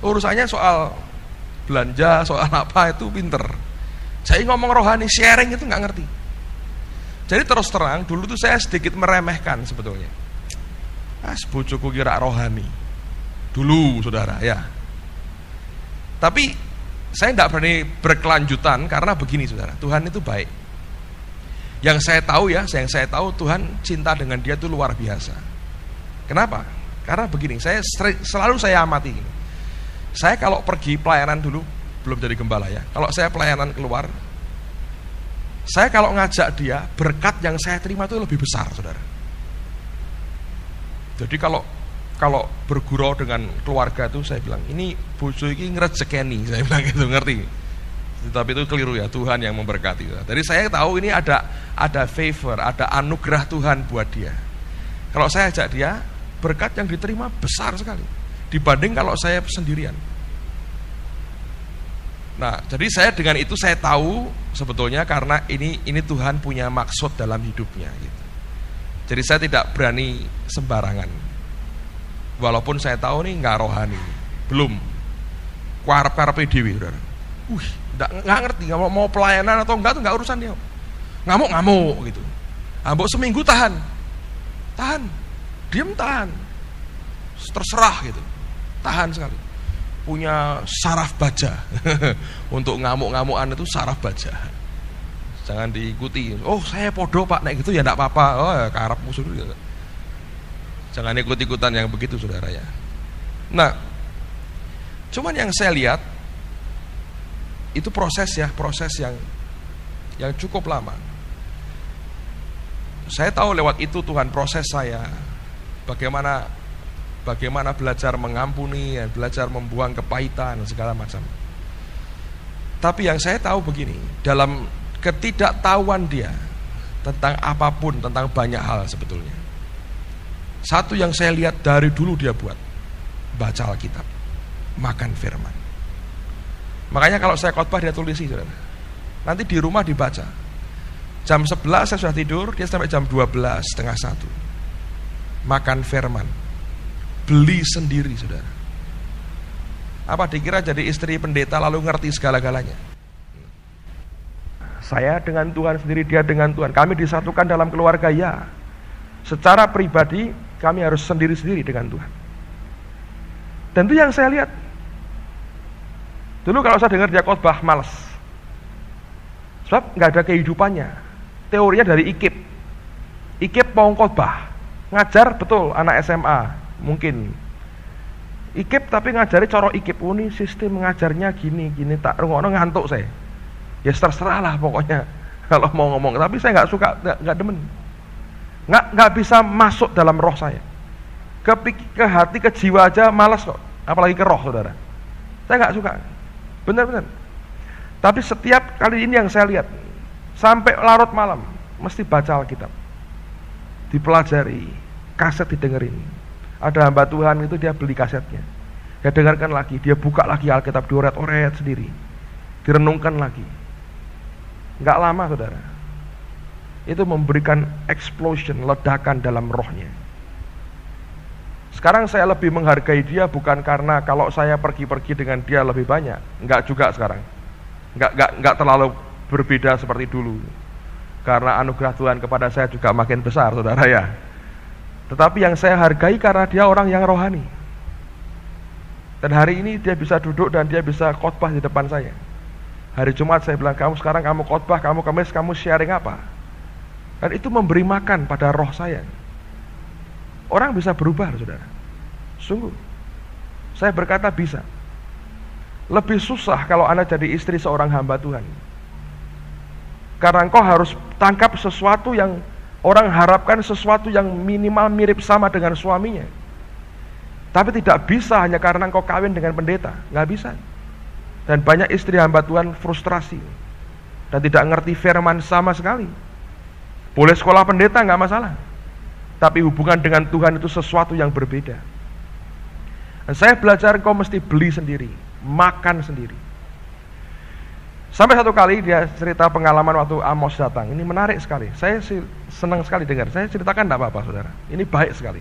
[SPEAKER 1] Urusannya soal belanja, soal apa itu pinter. Saya ngomong rohani, sharing itu nggak ngerti. Jadi terus terang, dulu tuh saya sedikit meremehkan sebetulnya. Ah, bojoku kira rohani dulu saudara ya tapi saya tidak berani berkelanjutan karena begini saudara Tuhan itu baik yang saya tahu ya yang saya tahu Tuhan cinta dengan dia itu luar biasa kenapa karena begini saya selalu saya amati saya kalau pergi pelayanan dulu belum jadi gembala ya kalau saya pelayanan keluar saya kalau ngajak dia berkat yang saya terima itu lebih besar saudara jadi kalau kalau bergurau dengan keluarga itu saya bilang ini bojo ini ngerejekeni [laughs] saya bilang itu ngerti tapi itu keliru ya Tuhan yang memberkati jadi saya tahu ini ada ada favor ada anugerah Tuhan buat dia kalau saya ajak dia berkat yang diterima besar sekali dibanding kalau saya sendirian nah jadi saya dengan itu saya tahu sebetulnya karena ini ini Tuhan punya maksud dalam hidupnya gitu jadi saya tidak berani sembarangan walaupun saya tahu nih nggak rohani belum kuarap kuarap PDW saudara uh nggak ngerti nggak mau, mau pelayanan atau enggak tuh nggak urusan dia ngamuk ngamuk gitu ambok ah, seminggu tahan tahan diem tahan terserah gitu tahan sekali punya saraf baja [laughs] untuk ngamuk-ngamukan itu saraf baja jangan diikuti oh saya podo pak naik gitu ya tidak apa-apa oh ya karap musuh gitu ya. Jangan ikut-ikutan yang begitu saudara ya. Nah, cuman yang saya lihat itu proses ya, proses yang yang cukup lama. Saya tahu lewat itu Tuhan proses saya bagaimana bagaimana belajar mengampuni, belajar membuang kepahitan segala macam. Tapi yang saya tahu begini, dalam ketidaktahuan dia tentang apapun, tentang banyak hal sebetulnya. Satu yang saya lihat dari dulu dia buat. Baca Alkitab. Makan firman. Makanya kalau saya khotbah dia tulis saudara. Nanti di rumah dibaca. Jam 11 saya sudah tidur, dia sampai jam 12, setengah satu. Makan firman. Beli sendiri, saudara. Apa dikira jadi istri pendeta lalu ngerti segala-galanya? Saya dengan Tuhan sendiri, dia dengan Tuhan. Kami disatukan dalam keluarga, ya. Secara pribadi, kami harus sendiri-sendiri dengan Tuhan. Dan itu yang saya lihat. Dulu kalau saya dengar dia khotbah males. Sebab nggak ada kehidupannya. Teorinya dari ikip. Ikip mau khotbah. Ngajar betul anak SMA. Mungkin. Ikip tapi ngajari coro ikip. Oh, ini sistem mengajarnya gini, gini. Tak rungono ngantuk saya. Ya terserah lah pokoknya. [laughs] Kalau mau ngomong. Tapi saya nggak suka, nggak demen nggak nggak bisa masuk dalam roh saya ke, ke hati ke jiwa aja malas kok apalagi ke roh saudara saya nggak suka benar-benar tapi setiap kali ini yang saya lihat sampai larut malam mesti baca Alkitab dipelajari kaset didengerin ada hamba Tuhan itu dia beli kasetnya dia dengarkan lagi dia buka lagi Alkitab dioret-oret sendiri direnungkan lagi nggak lama saudara itu memberikan explosion, ledakan dalam rohnya. Sekarang saya lebih menghargai dia bukan karena kalau saya pergi-pergi dengan dia lebih banyak, enggak juga sekarang. Enggak enggak enggak terlalu berbeda seperti dulu. Karena anugerah Tuhan kepada saya juga makin besar, Saudara ya. Tetapi yang saya hargai karena dia orang yang rohani. Dan hari ini dia bisa duduk dan dia bisa khotbah di depan saya. Hari Jumat saya bilang kamu sekarang kamu khotbah, kamu kemis, kamu sharing apa? Dan itu memberi makan pada roh saya. Orang bisa berubah, saudara. Sungguh. Saya berkata bisa. Lebih susah kalau Anda jadi istri seorang hamba Tuhan. Karena engkau harus tangkap sesuatu yang orang harapkan sesuatu yang minimal mirip sama dengan suaminya. Tapi tidak bisa hanya karena engkau kawin dengan pendeta. Nggak bisa. Dan banyak istri hamba Tuhan frustrasi. Dan tidak ngerti firman sama sekali boleh sekolah pendeta nggak masalah. Tapi hubungan dengan Tuhan itu sesuatu yang berbeda. Dan saya belajar kau mesti beli sendiri, makan sendiri. Sampai satu kali dia cerita pengalaman waktu Amos datang. Ini menarik sekali. Saya senang sekali dengar. Saya ceritakan tidak apa-apa saudara. Ini baik sekali.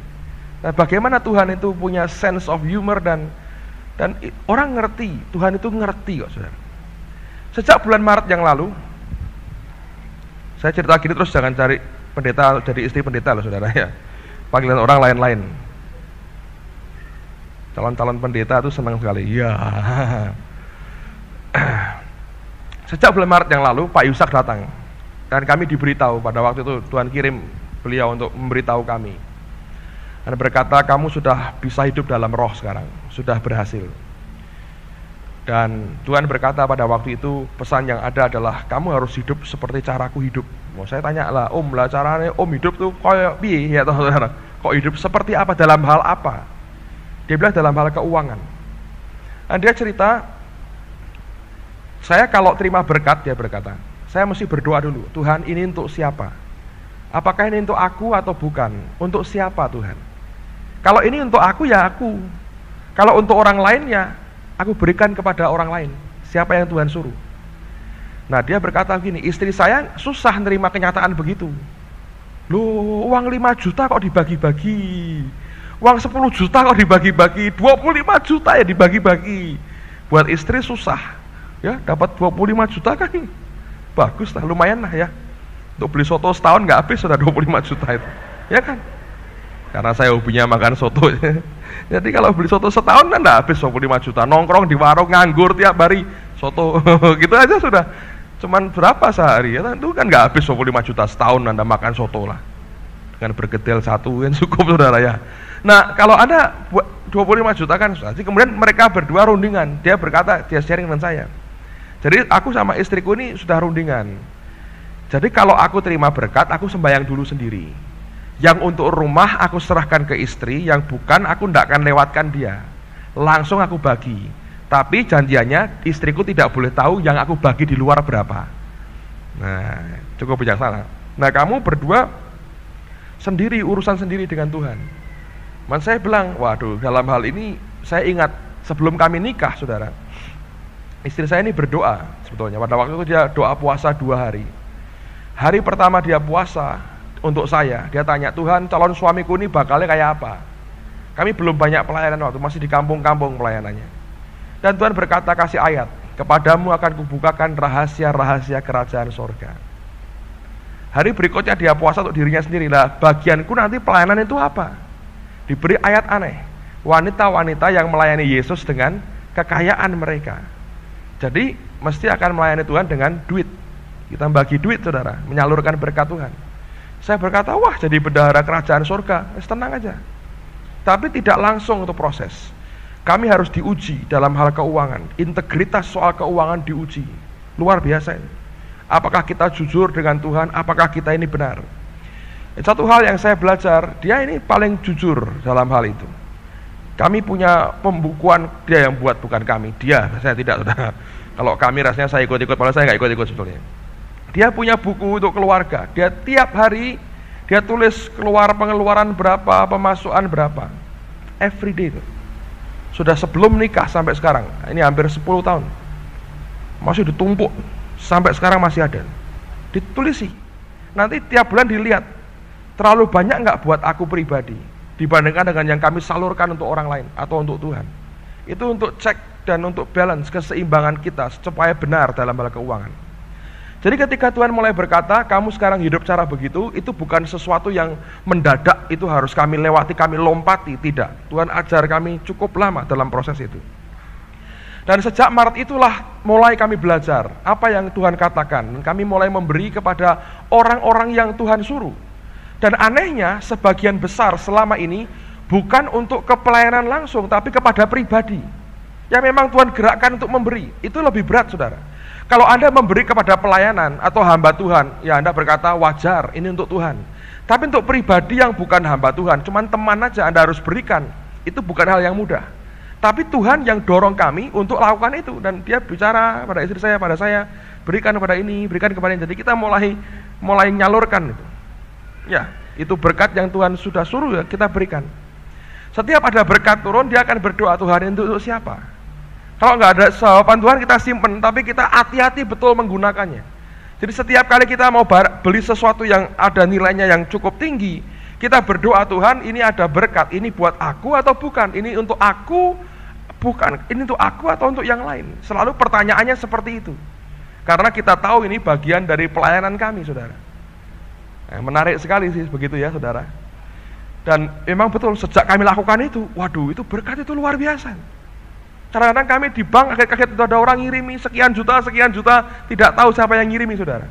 [SPEAKER 1] Nah, bagaimana Tuhan itu punya sense of humor dan dan orang ngerti. Tuhan itu ngerti kok saudara. Sejak bulan Maret yang lalu, saya cerita gini terus jangan cari pendeta jadi istri pendeta loh saudara ya. Panggilan orang lain-lain. Calon-calon pendeta itu senang sekali. ya [clears throat] Sejak bulan Maret yang lalu Pak Yusak datang dan kami diberitahu pada waktu itu Tuhan kirim beliau untuk memberitahu kami dan berkata kamu sudah bisa hidup dalam roh sekarang sudah berhasil dan Tuhan berkata pada waktu itu pesan yang ada adalah kamu harus hidup seperti caraku hidup. Mau saya tanya lah, Om lah caranya Om hidup tuh kayak piye ya saudara? Kok hidup seperti apa dalam hal apa? Dia bilang dalam hal keuangan. Dan dia cerita, saya kalau terima berkat dia berkata, saya mesti berdoa dulu. Tuhan ini untuk siapa? Apakah ini untuk aku atau bukan? Untuk siapa Tuhan? Kalau ini untuk aku ya aku. Kalau untuk orang lain ya aku berikan kepada orang lain siapa yang Tuhan suruh nah dia berkata gini istri saya susah nerima kenyataan begitu lu uang 5 juta kok dibagi-bagi uang 10 juta kok dibagi-bagi 25 juta ya dibagi-bagi buat istri susah ya dapat 25 juta kan bagus lah lumayan lah ya untuk beli soto setahun nggak habis sudah 25 juta itu ya kan karena saya hobinya makan soto [laughs] jadi kalau beli soto setahun kan enggak habis 25 juta nongkrong di warung nganggur tiap hari soto [laughs] gitu aja sudah cuman berapa sehari ya itu kan nggak habis 25 juta setahun anda makan soto lah dengan bergedel satu [laughs] yang cukup saudara ya nah kalau anda 25 juta kan jadi kemudian mereka berdua rundingan dia berkata dia sharing dengan saya jadi aku sama istriku ini sudah rundingan jadi kalau aku terima berkat aku sembahyang dulu sendiri yang untuk rumah aku serahkan ke istri, yang bukan aku tidak akan lewatkan dia. Langsung aku bagi. Tapi janjiannya istriku tidak boleh tahu yang aku bagi di luar berapa. Nah, cukup bijaksana. Nah, kamu berdua sendiri urusan sendiri dengan Tuhan. Man saya bilang, waduh, dalam hal ini saya ingat sebelum kami nikah, saudara. Istri saya ini berdoa sebetulnya. Pada waktu itu dia doa puasa dua hari. Hari pertama dia puasa, untuk saya. Dia tanya, Tuhan calon suamiku ini bakalnya kayak apa? Kami belum banyak pelayanan waktu, masih di kampung-kampung pelayanannya. Dan Tuhan berkata, kasih ayat, kepadamu akan kubukakan rahasia-rahasia kerajaan sorga. Hari berikutnya dia puasa untuk dirinya sendiri. Lah, bagianku nanti pelayanan itu apa? Diberi ayat aneh. Wanita-wanita yang melayani Yesus dengan kekayaan mereka. Jadi, mesti akan melayani Tuhan dengan duit. Kita bagi duit, saudara. Menyalurkan berkat Tuhan. Saya berkata, wah jadi bendahara kerajaan surga. Yes, tenang aja. Tapi tidak langsung untuk proses. Kami harus diuji dalam hal keuangan. Integritas soal keuangan diuji. Luar biasa ini. Apakah kita jujur dengan Tuhan? Apakah kita ini benar? Satu hal yang saya belajar, dia ini paling jujur dalam hal itu. Kami punya pembukuan, dia yang buat bukan kami. Dia, saya tidak. Sudah. Kalau kami rasanya saya ikut-ikut, malah saya nggak ikut-ikut sebetulnya dia punya buku untuk keluarga. Dia tiap hari dia tulis keluar pengeluaran berapa, pemasukan berapa. Every day itu. Sudah sebelum nikah sampai sekarang. Ini hampir 10 tahun. Masih ditumpuk. Sampai sekarang masih ada. Ditulis sih. Nanti tiap bulan dilihat. Terlalu banyak nggak buat aku pribadi. Dibandingkan dengan yang kami salurkan untuk orang lain atau untuk Tuhan. Itu untuk cek dan untuk balance keseimbangan kita supaya benar dalam hal keuangan. Jadi ketika Tuhan mulai berkata, kamu sekarang hidup cara begitu, itu bukan sesuatu yang mendadak, itu harus kami lewati, kami lompati, tidak. Tuhan ajar kami cukup lama dalam proses itu. Dan sejak Maret itulah mulai kami belajar apa yang Tuhan katakan. Kami mulai memberi kepada orang-orang yang Tuhan suruh. Dan anehnya sebagian besar selama ini bukan untuk kepelayanan langsung, tapi kepada pribadi. Yang memang Tuhan gerakkan untuk memberi, itu lebih berat saudara. Kalau Anda memberi kepada pelayanan atau hamba Tuhan, ya Anda berkata wajar, ini untuk Tuhan. Tapi untuk pribadi yang bukan hamba Tuhan, cuman teman aja Anda harus berikan. Itu bukan hal yang mudah. Tapi Tuhan yang dorong kami untuk lakukan itu dan dia bicara pada istri saya, pada saya, berikan kepada ini, berikan kepada ini. Jadi kita mulai mulai nyalurkan itu. Ya, itu berkat yang Tuhan sudah suruh ya, kita berikan. Setiap ada berkat turun, dia akan berdoa Tuhan untuk siapa? Kalau nggak ada jawaban Tuhan kita simpen, tapi kita hati-hati betul menggunakannya. Jadi setiap kali kita mau beli sesuatu yang ada nilainya yang cukup tinggi, kita berdoa Tuhan ini ada berkat, ini buat aku atau bukan, ini untuk aku bukan, ini untuk aku atau untuk yang lain. Selalu pertanyaannya seperti itu. Karena kita tahu ini bagian dari pelayanan kami, saudara. Nah, menarik sekali sih begitu ya, saudara. Dan memang betul sejak kami lakukan itu, waduh itu berkat itu luar biasa. Kadang-kadang kami di bank kaget-kaget itu ada orang ngirimi sekian juta, sekian juta, tidak tahu siapa yang ngirimi, saudara.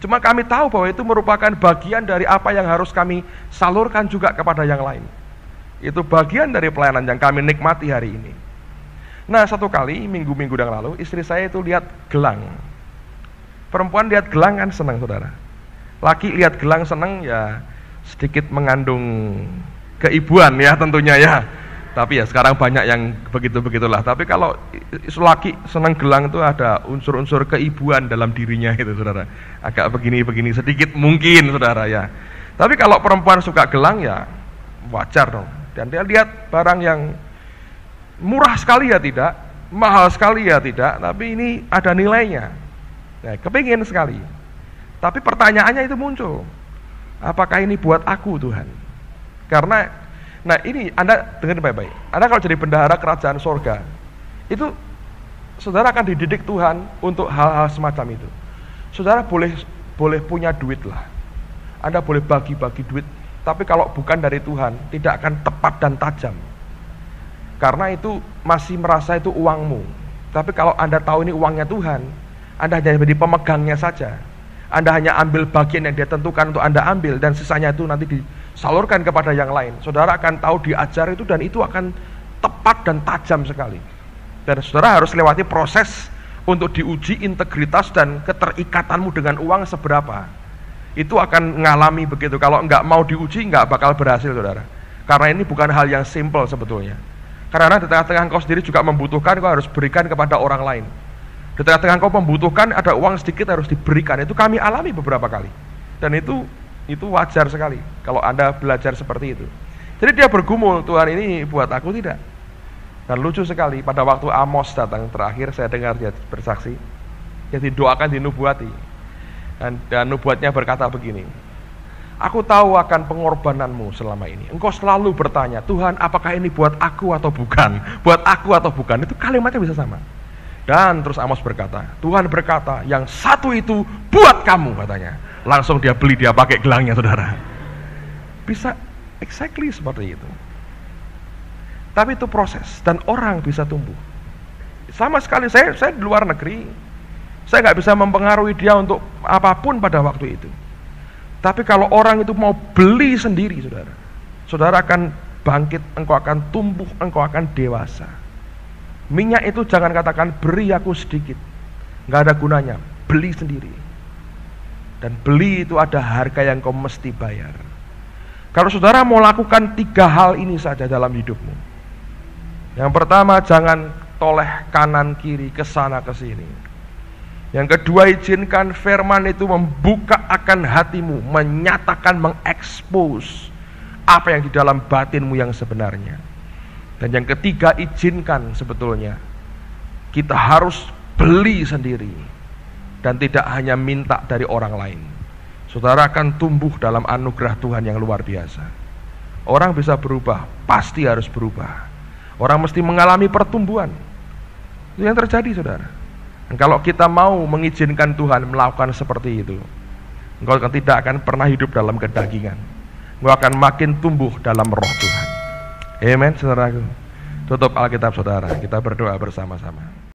[SPEAKER 1] Cuma kami tahu bahwa itu merupakan bagian dari apa yang harus kami salurkan juga kepada yang lain. Itu bagian dari pelayanan yang kami nikmati hari ini. Nah, satu kali minggu-minggu yang lalu, istri saya itu lihat gelang. Perempuan lihat gelang kan senang, saudara. Laki lihat gelang senang ya sedikit mengandung keibuan ya tentunya ya tapi ya sekarang banyak yang begitu-begitulah. Tapi kalau laki senang gelang itu ada unsur-unsur keibuan dalam dirinya itu saudara. Agak begini-begini sedikit mungkin saudara ya. Tapi kalau perempuan suka gelang ya wajar dong. Dan dia lihat barang yang murah sekali ya tidak, mahal sekali ya tidak, tapi ini ada nilainya. Nah, kepingin sekali. Tapi pertanyaannya itu muncul. Apakah ini buat aku Tuhan? Karena Nah ini Anda dengar baik-baik. Anda kalau jadi pendahara kerajaan sorga, itu saudara akan dididik Tuhan untuk hal-hal semacam itu. Saudara boleh boleh punya duit lah. Anda boleh bagi-bagi duit, tapi kalau bukan dari Tuhan, tidak akan tepat dan tajam. Karena itu masih merasa itu uangmu. Tapi kalau Anda tahu ini uangnya Tuhan, Anda hanya menjadi pemegangnya saja. Anda hanya ambil bagian yang dia tentukan untuk Anda ambil dan sisanya itu nanti di, salurkan kepada yang lain, saudara akan tahu diajar itu dan itu akan tepat dan tajam sekali. Dan saudara harus lewati proses untuk diuji integritas dan keterikatanmu dengan uang seberapa. Itu akan ngalami begitu. Kalau nggak mau diuji, nggak bakal berhasil, saudara. Karena ini bukan hal yang simple sebetulnya. Karena di tengah-tengah kau sendiri juga membutuhkan, kau harus berikan kepada orang lain. Di tengah-tengah kau membutuhkan, ada uang sedikit harus diberikan. Itu kami alami beberapa kali. Dan itu itu wajar sekali kalau Anda belajar seperti itu. Jadi dia bergumul, Tuhan ini buat aku tidak. Dan lucu sekali, pada waktu Amos datang terakhir, saya dengar dia bersaksi, dia didoakan dinubuati. Dan, dan nubuatnya berkata begini, Aku tahu akan pengorbananmu selama ini. Engkau selalu bertanya, Tuhan apakah ini buat aku atau bukan? Buat aku atau bukan? Itu kalimatnya bisa sama. Dan terus Amos berkata, Tuhan berkata, yang satu itu buat kamu katanya langsung dia beli dia pakai gelangnya saudara bisa exactly seperti itu tapi itu proses dan orang bisa tumbuh sama sekali saya saya di luar negeri saya nggak bisa mempengaruhi dia untuk apapun pada waktu itu tapi kalau orang itu mau beli sendiri saudara saudara akan bangkit engkau akan tumbuh engkau akan dewasa minyak itu jangan katakan beri aku sedikit nggak ada gunanya beli sendiri dan beli itu ada harga yang kau mesti bayar. Kalau saudara mau lakukan tiga hal ini saja dalam hidupmu. Yang pertama, jangan toleh kanan kiri ke sana ke sini. Yang kedua, izinkan firman itu membuka akan hatimu, menyatakan, mengekspos apa yang di dalam batinmu yang sebenarnya. Dan yang ketiga, izinkan sebetulnya kita harus beli sendiri dan tidak hanya minta dari orang lain. Saudara akan tumbuh dalam anugerah Tuhan yang luar biasa. Orang bisa berubah, pasti harus berubah. Orang mesti mengalami pertumbuhan. Itu yang terjadi, saudara. Dan kalau kita mau mengizinkan Tuhan melakukan seperti itu, engkau akan tidak akan pernah hidup dalam kedagingan. Engkau akan makin tumbuh dalam roh Tuhan. Amen, saudara. Tutup Alkitab saudara, kita berdoa bersama-sama.